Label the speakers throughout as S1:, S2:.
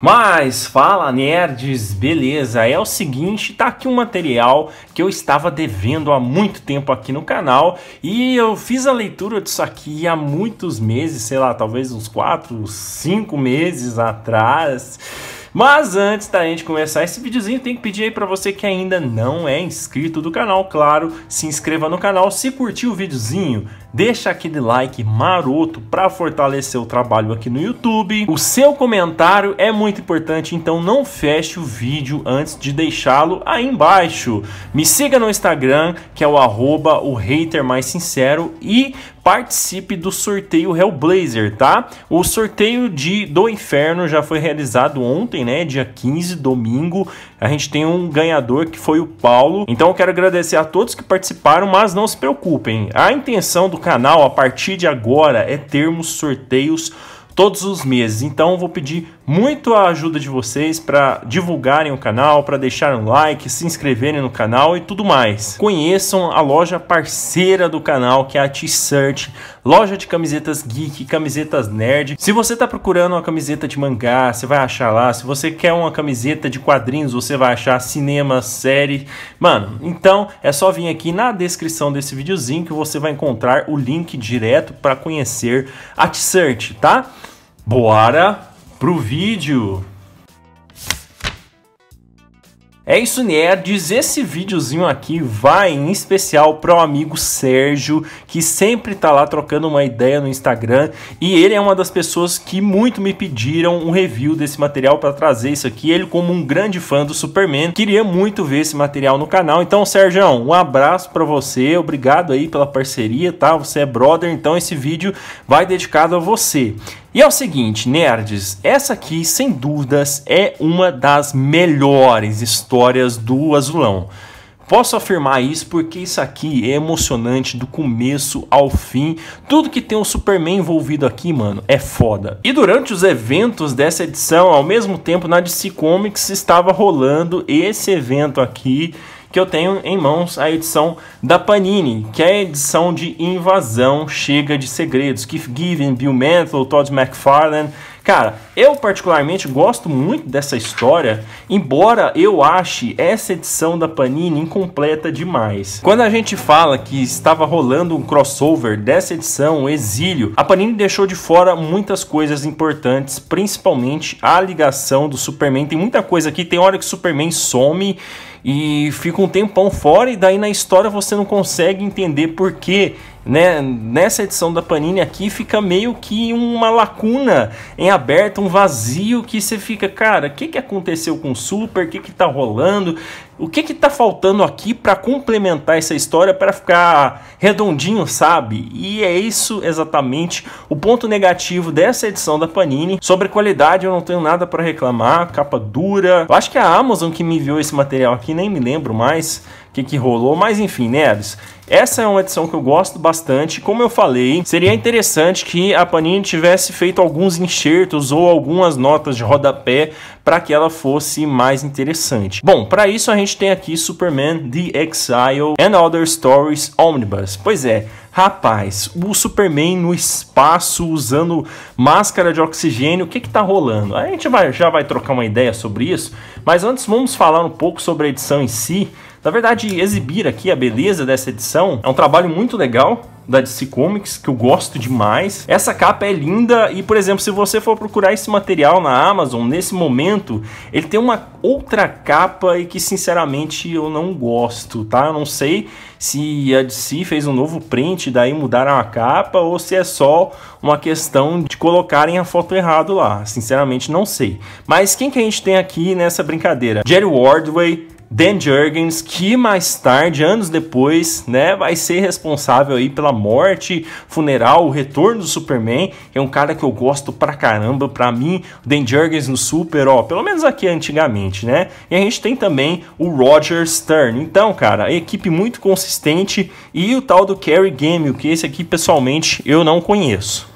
S1: Mas fala nerds, beleza? É o seguinte, tá aqui um material que eu estava devendo há muito tempo aqui no canal e eu fiz a leitura disso aqui há muitos meses, sei lá, talvez uns 4, 5 meses atrás. Mas antes da gente começar esse videozinho, tem que pedir aí para você que ainda não é inscrito do canal, claro, se inscreva no canal, se curtiu o videozinho, deixa aquele like maroto para fortalecer o trabalho aqui no YouTube. O seu comentário é muito importante, então não feche o vídeo antes de deixá-lo aí embaixo. Me siga no Instagram, que é o arroba o hater mais sincero e participe do sorteio Hellblazer, tá? O sorteio de do Inferno já foi realizado ontem, né, dia 15, domingo a gente tem um ganhador que foi o Paulo. Então eu quero agradecer a todos que participaram, mas não se preocupem. A intenção do canal a partir de agora é termos sorteios todos os meses. Então vou pedir muito a ajuda de vocês para divulgarem o canal, para deixarem um like, se inscreverem no canal e tudo mais. Conheçam a loja parceira do canal, que é a T-Search loja de camisetas geek, camisetas nerd. Se você tá procurando uma camiseta de mangá, você vai achar lá. Se você quer uma camiseta de quadrinhos, você vai achar cinema, série. Mano, então é só vir aqui na descrição desse videozinho que você vai encontrar o link direto para conhecer a T-Search, tá? Bora pro vídeo! É isso, nerds. Esse videozinho aqui vai em especial para o amigo Sérgio, que sempre tá lá trocando uma ideia no Instagram. E ele é uma das pessoas que muito me pediram um review desse material para trazer isso aqui. Ele, como um grande fã do Superman, queria muito ver esse material no canal. Então, Sérgio, um abraço para você. Obrigado aí pela parceria, tá? Você é brother, então esse vídeo vai dedicado a você. E é o seguinte, nerds, essa aqui, sem dúvidas, é uma das melhores histórias do Azulão. Posso afirmar isso porque isso aqui é emocionante do começo ao fim. Tudo que tem o um Superman envolvido aqui, mano, é foda. E durante os eventos dessa edição, ao mesmo tempo na DC Comics estava rolando esse evento aqui que eu tenho em mãos a edição da Panini, que é a edição de Invasão Chega de Segredos, Keith Given, Bill Mantle, Todd McFarlane Cara, eu particularmente gosto muito dessa história, embora eu ache essa edição da Panini incompleta demais. Quando a gente fala que estava rolando um crossover dessa edição, o Exílio, a Panini deixou de fora muitas coisas importantes, principalmente a ligação do Superman. Tem muita coisa aqui, tem hora que o Superman some e fica um tempão fora e daí na história você não consegue entender por quê né, nessa edição da Panini aqui fica meio que uma lacuna em aberto, um vazio que você fica, cara, o que, que aconteceu com o Super? O que, que tá rolando? O que que tá faltando aqui para complementar essa história para ficar redondinho, sabe? E é isso exatamente o ponto negativo dessa edição da Panini. Sobre qualidade eu não tenho nada para reclamar, capa dura. Eu acho que é a Amazon que me enviou esse material aqui, nem me lembro mais o que que rolou, mas enfim, né, essa é uma edição que eu gosto bastante. Como eu falei, seria interessante que a Panini tivesse feito alguns enxertos ou algumas notas de rodapé para que ela fosse mais interessante. Bom, para isso a gente tem aqui Superman The Exile and Other Stories Omnibus. Pois é, Rapaz, o Superman no espaço usando máscara de oxigênio, o que que tá rolando? A gente vai, já vai trocar uma ideia sobre isso, mas antes vamos falar um pouco sobre a edição em si. Na verdade, exibir aqui a beleza dessa edição é um trabalho muito legal da DC Comics, que eu gosto demais. Essa capa é linda e, por exemplo, se você for procurar esse material na Amazon, nesse momento, ele tem uma outra capa e que, sinceramente, eu não gosto, tá? Eu não sei se a DC fez um novo print, daí mudaram a capa, ou se é só uma questão de colocarem a foto errado lá. Sinceramente, não sei. Mas quem que a gente tem aqui nessa brincadeira? Jerry Wardway, Dan Jurgens, que mais tarde, anos depois, né, vai ser responsável aí pela morte, funeral, o retorno do Superman, é um cara que eu gosto pra caramba, pra mim, Dan Jurgens no Super, ó, pelo menos aqui antigamente, né? E a gente tem também o Roger Stern. Então, cara, equipe muito consistente e o tal do Game, o que esse aqui pessoalmente eu não conheço.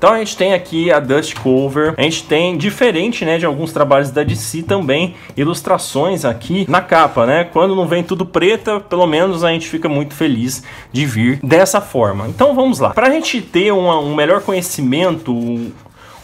S1: Então a gente tem aqui a Dust Cover, a gente tem, diferente né, de alguns trabalhos da DC também, ilustrações aqui na capa, né? Quando não vem tudo preta, pelo menos a gente fica muito feliz de vir dessa forma. Então vamos lá. Para a gente ter uma, um melhor conhecimento, um,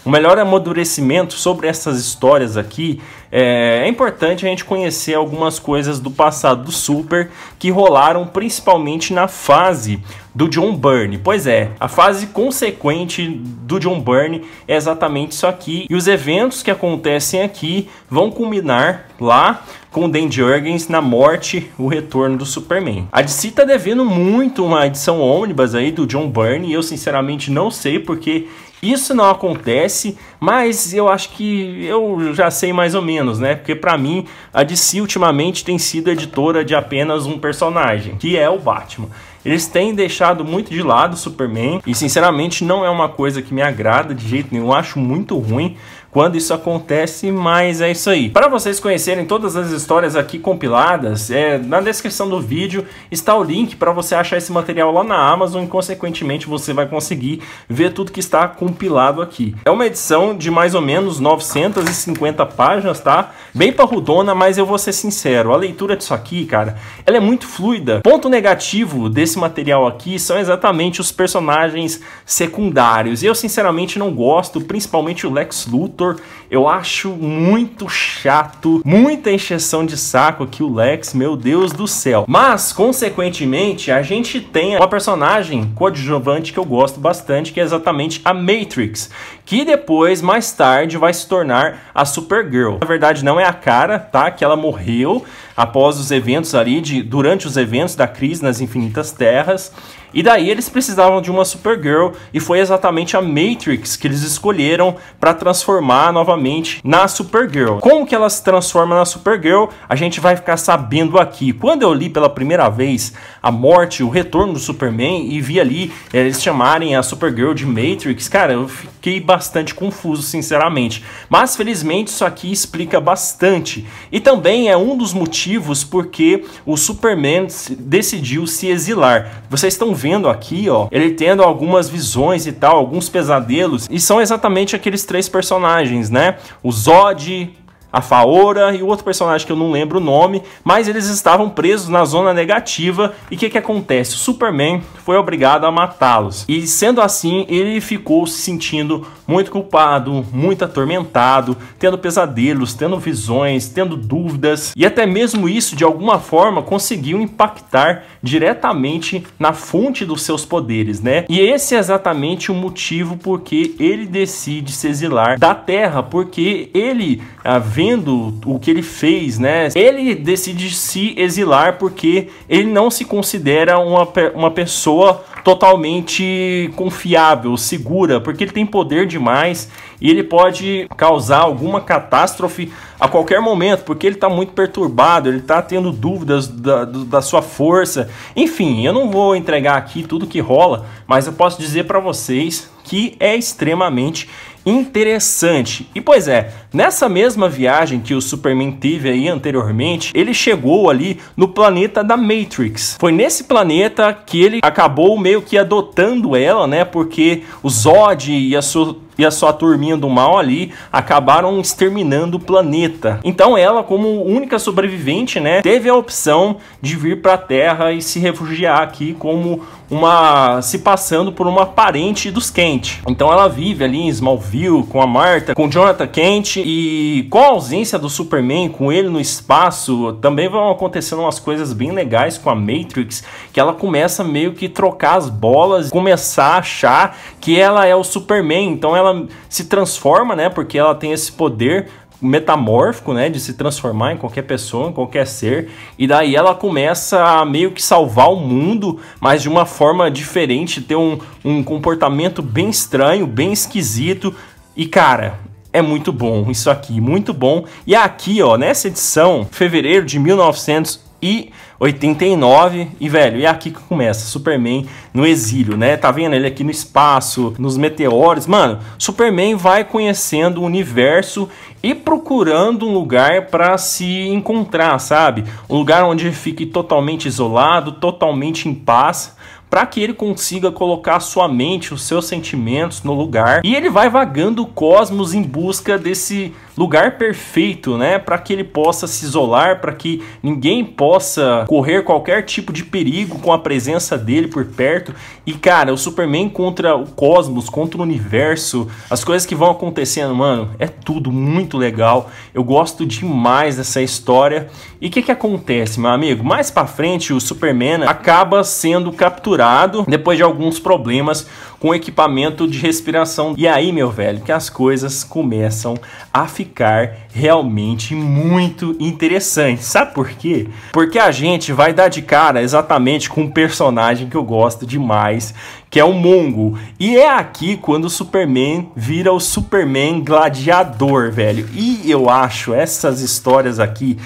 S1: um melhor amadurecimento sobre essas histórias aqui, é, é, importante a gente conhecer algumas coisas do passado do Super que rolaram principalmente na fase do John Byrne. Pois é, a fase consequente do John Byrne é exatamente isso aqui. E os eventos que acontecem aqui vão culminar lá com o Dan Jurgens na morte, o retorno do Superman. A DC tá devendo muito uma edição ônibus aí do John Byrne e eu sinceramente não sei porque isso não acontece, mas eu acho que eu já sei mais ou menos, né? Porque para mim a DC ultimamente tem sido editora de apenas um personagem, que é o Batman. Eles têm deixado muito de lado o Superman e sinceramente não é uma coisa que me agrada de jeito nenhum, eu acho muito ruim quando isso acontece, mas é isso aí. Para vocês conhecerem todas as histórias aqui compiladas, é, na descrição do vídeo está o link para você achar esse material lá na Amazon e, consequentemente, você vai conseguir ver tudo que está compilado aqui. É uma edição de mais ou menos 950 páginas, tá? Bem parrudona, mas eu vou ser sincero, a leitura disso aqui, cara, ela é muito fluida. Ponto negativo desse material aqui são exatamente os personagens secundários. E eu, sinceramente, não gosto, principalmente o Lex Luthor, Counselor Eu acho muito chato, muita encheção de saco aqui o Lex, meu Deus do céu. Mas, consequentemente, a gente tem uma personagem coadjuvante que eu gosto bastante, que é exatamente a Matrix, que depois, mais tarde, vai se tornar a Supergirl. Na verdade, não é a cara, tá? Que ela morreu após os eventos ali, de, durante os eventos da crise nas Infinitas Terras. E daí eles precisavam de uma Supergirl e foi exatamente a Matrix que eles escolheram para transformar novamente novamente na Supergirl. Como que ela se transforma na Supergirl, a gente vai ficar sabendo aqui. Quando eu li pela primeira vez a morte, o retorno do Superman e vi ali eh, eles chamarem a Supergirl de Matrix, cara, eu fiquei fiquei bastante confuso, sinceramente. Mas felizmente isso aqui explica bastante. E também é um dos motivos porque o Superman decidiu se exilar. Vocês estão vendo aqui, ó, ele tendo algumas visões e tal, alguns pesadelos, e são exatamente aqueles três personagens, né? O Zod, a Faora e o outro personagem que eu não lembro o nome, mas eles estavam presos na zona negativa e o que, que acontece? O Superman foi obrigado a matá-los e sendo assim ele ficou se sentindo muito culpado, muito atormentado, tendo pesadelos, tendo visões, tendo dúvidas e até mesmo isso de alguma forma conseguiu impactar diretamente na fonte dos seus poderes, né? E esse é exatamente o motivo porque ele decide se exilar da Terra, porque ele ah, vem vendo o que ele fez, né? Ele decide se exilar porque ele não se considera uma, uma pessoa totalmente confiável, segura, porque ele tem poder demais e ele pode causar alguma catástrofe a qualquer momento, porque ele está muito perturbado, ele está tendo dúvidas da, da sua força. Enfim, eu não vou entregar aqui tudo que rola, mas eu posso dizer para vocês que é extremamente interessante. E pois é, nessa mesma viagem que o Superman teve aí anteriormente, ele chegou ali no planeta da Matrix. Foi nesse planeta que ele acabou meio que adotando ela, né? Porque o Zod e a sua e a sua turminha do mal ali acabaram exterminando o planeta. Então ela, como única sobrevivente, né, teve a opção de vir para a Terra e se refugiar aqui como uma se passando por uma parente dos Kent. Então ela vive ali em Smallville com a Marta, com Jonathan Kent e com a ausência do Superman, com ele no espaço, também vão acontecendo umas coisas bem legais com a Matrix, que ela começa meio que trocar as bolas, começar a achar que ela é o Superman. Então ela ela se transforma, né? Porque ela tem esse poder metamórfico, né, de se transformar em qualquer pessoa, em qualquer ser, e daí ela começa a meio que salvar o mundo, mas de uma forma diferente, ter um, um comportamento bem estranho, bem esquisito, e cara, é muito bom isso aqui, muito bom. E é aqui, ó, nessa edição, fevereiro de 1900 e 89. E, velho, é aqui que começa. Superman no exílio, né? Tá vendo? Ele aqui no espaço, nos meteoros. Mano, Superman vai conhecendo o universo e procurando um lugar para se encontrar, sabe? Um lugar onde fique totalmente isolado, totalmente em paz para que ele consiga colocar sua mente, os seus sentimentos no lugar. E ele vai vagando o cosmos em busca desse lugar perfeito, né, para que ele possa se isolar, para que ninguém possa correr qualquer tipo de perigo com a presença dele por perto. E cara, o Superman contra o cosmos, contra o universo, as coisas que vão acontecendo, mano, é tudo muito legal. Eu gosto demais dessa história. E o que que acontece, meu amigo? Mais para frente o Superman acaba sendo capturado depois de alguns problemas com equipamento de respiração. E aí, meu velho, que as coisas começam a ficar realmente muito interessantes. Sabe por quê? Porque a gente vai dar de cara exatamente com um personagem que eu gosto demais, que é o Mongo. E é aqui quando o Superman vira o Superman gladiador, velho. E eu acho essas histórias aqui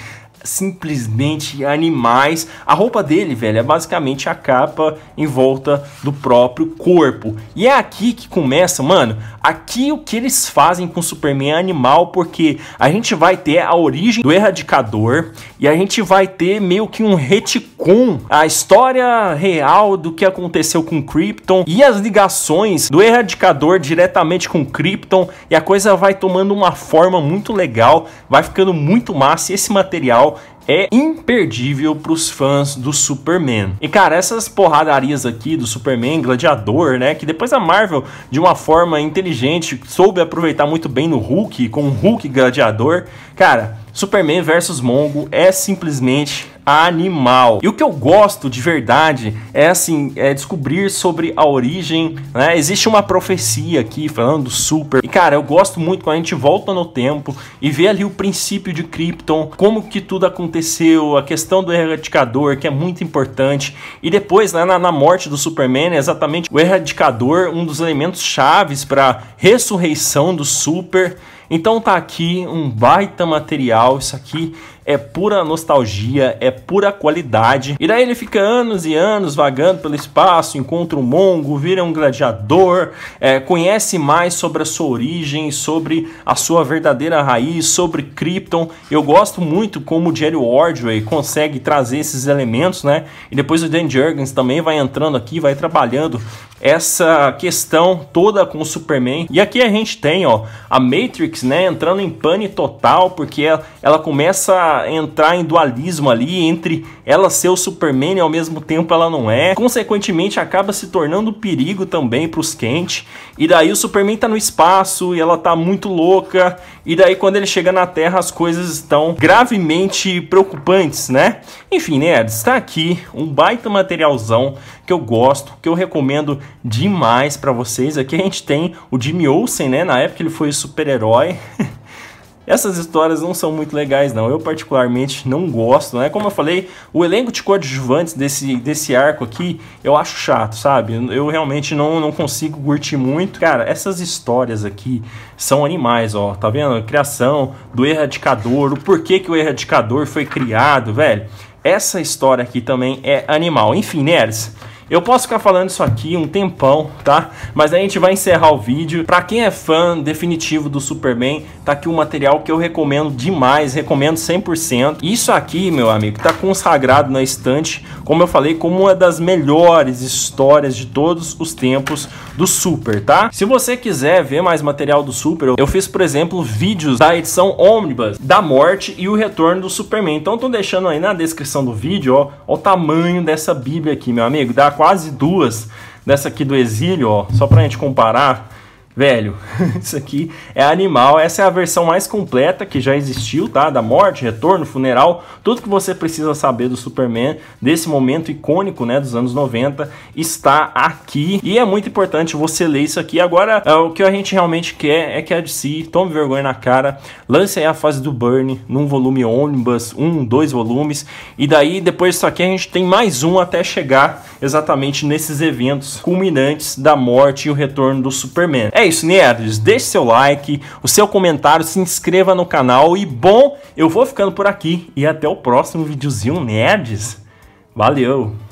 S1: simplesmente animais. A roupa dele, velho, é basicamente a capa em volta do próprio corpo. E é aqui que começa, mano. Aqui o que eles fazem com o Superman é animal, porque a gente vai ter a origem do Erradicador e a gente vai ter meio que um retcon, a história real do que aconteceu com Krypton e as ligações do Erradicador diretamente com Krypton. E a coisa vai tomando uma forma muito legal, vai ficando muito massa. E esse material now é imperdível pros fãs do Superman. E cara, essas porradarias aqui do Superman, Gladiador, né? Que depois a Marvel, de uma forma inteligente, soube aproveitar muito bem no Hulk, com o Hulk Gladiador. Cara, Superman versus Mongo é simplesmente animal. E o que eu gosto de verdade é assim, é descobrir sobre a origem, né? Existe uma profecia aqui falando do super. E cara, eu gosto muito quando a gente volta no tempo e vê ali o princípio de Krypton, como que tudo acontece aconteceu, a questão do erradicador, que é muito importante. E depois, né, na, na morte do Superman, é exatamente o erradicador, um dos elementos chaves para a ressurreição do Super. Então tá aqui um baita material, isso aqui é pura nostalgia, é pura qualidade. E daí ele fica anos e anos vagando pelo espaço, encontra um mongo, vira um gladiador, é, conhece mais sobre a sua origem, sobre a sua verdadeira raiz, sobre Krypton. Eu gosto muito como o Jerry Ordway consegue trazer esses elementos, né? E depois o Dan Jurgens também vai entrando aqui, vai trabalhando essa questão toda com o Superman. E aqui a gente tem, ó, a Matrix, né, entrando em pane total, porque ela, ela começa a entrar em dualismo ali entre ela ser o Superman e ao mesmo tempo ela não é. Consequentemente, acaba se tornando um perigo também para os Kent. E daí o Superman tá no espaço e ela tá muito louca. E daí quando ele chega na Terra, as coisas estão gravemente preocupantes, né? Enfim, né, está aqui um baita materialzão que eu gosto, que eu recomendo demais para vocês. Aqui a gente tem o Jimmy Olsen, né? Na época ele foi super-herói. Essas histórias não são muito legais, não. Eu particularmente não gosto, né? Como eu falei, o elenco de coadjuvantes desse, desse arco aqui, eu acho chato, sabe? Eu realmente não, não consigo curtir muito. Cara, essas histórias aqui são animais, ó. Tá vendo? A criação do erradicador, o porquê que o erradicador foi criado, velho. Essa história aqui também é animal. Enfim, Neres, eu posso ficar falando isso aqui um tempão, tá? Mas a gente vai encerrar o vídeo. Pra quem é fã definitivo do Superman, tá aqui um material que eu recomendo demais, recomendo 100%. Isso aqui, meu amigo, tá consagrado na estante, como eu falei, como uma das melhores histórias de todos os tempos do Super, tá? Se você quiser ver mais material do Super, eu fiz, por exemplo, vídeos da edição Omnibus, da morte e o retorno do Superman. Então tô deixando aí na descrição do vídeo, ó, ó o tamanho dessa bíblia aqui, meu amigo. Dá quase duas dessa aqui do exílio, ó, só pra gente comparar. Velho, isso aqui é animal. Essa é a versão mais completa que já existiu, tá? Da morte, retorno, funeral, tudo que você precisa saber do Superman, desse momento icônico, né, dos anos 90, está aqui. E é muito importante você ler isso aqui. Agora, é, o que a gente realmente quer é que a DC tome vergonha na cara, lance aí a fase do Burn num volume ônibus, um, dois volumes, e daí depois disso aqui a gente tem mais um até chegar exatamente nesses eventos culminantes da morte e o retorno do Superman. É é isso, nerds. Deixe seu like, o seu comentário, se inscreva no canal. E bom, eu vou ficando por aqui. E até o próximo videozinho, nerds. Valeu!